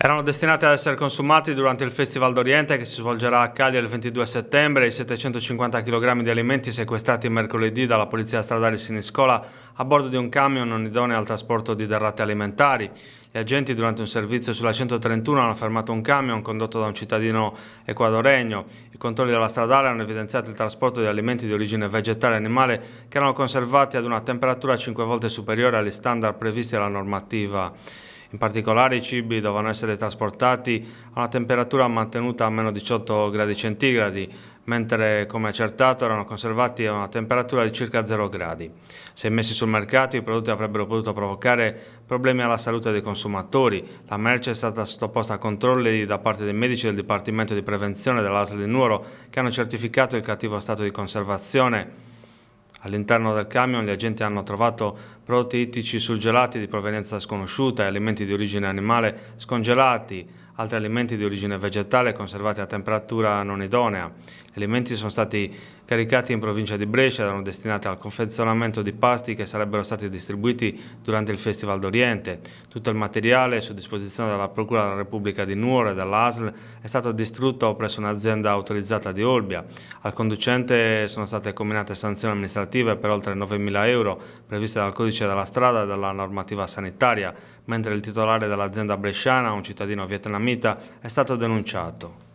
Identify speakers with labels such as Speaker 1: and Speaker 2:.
Speaker 1: Erano destinati ad essere consumati durante il Festival d'Oriente che si svolgerà a Cagliari il 22 settembre i 750 kg di alimenti sequestrati mercoledì dalla Polizia Stradale Siniscola a bordo di un camion non idoneo al trasporto di derrate alimentari. Gli agenti durante un servizio sulla 131 hanno fermato un camion condotto da un cittadino ecuadoregno. I controlli della stradale hanno evidenziato il trasporto di alimenti di origine vegetale e animale che erano conservati ad una temperatura 5 volte superiore agli standard previsti dalla normativa. In particolare i cibi dovranno essere trasportati a una temperatura mantenuta a meno 18 gradi centigradi, mentre come accertato erano conservati a una temperatura di circa 0 gradi. Se messi sul mercato i prodotti avrebbero potuto provocare problemi alla salute dei consumatori. La merce è stata sottoposta a controlli da parte dei medici del Dipartimento di Prevenzione dell'ASL di Nuoro che hanno certificato il cattivo stato di conservazione All'interno del camion gli agenti hanno trovato prodotti ittici surgelati di provenienza sconosciuta e alimenti di origine animale scongelati, altri alimenti di origine vegetale conservati a temperatura non idonea. Gli alimenti sono stati caricati in provincia di Brescia erano destinati al confezionamento di pasti che sarebbero stati distribuiti durante il Festival d'Oriente. Tutto il materiale su disposizione della Procura della Repubblica di Nuoro e dell'ASL è stato distrutto presso un'azienda autorizzata di Olbia. Al conducente sono state combinate sanzioni amministrative per oltre 9.000 euro previste dal codice della strada e dalla normativa sanitaria, mentre il titolare dell'azienda bresciana, un cittadino vietnamita, è stato denunciato.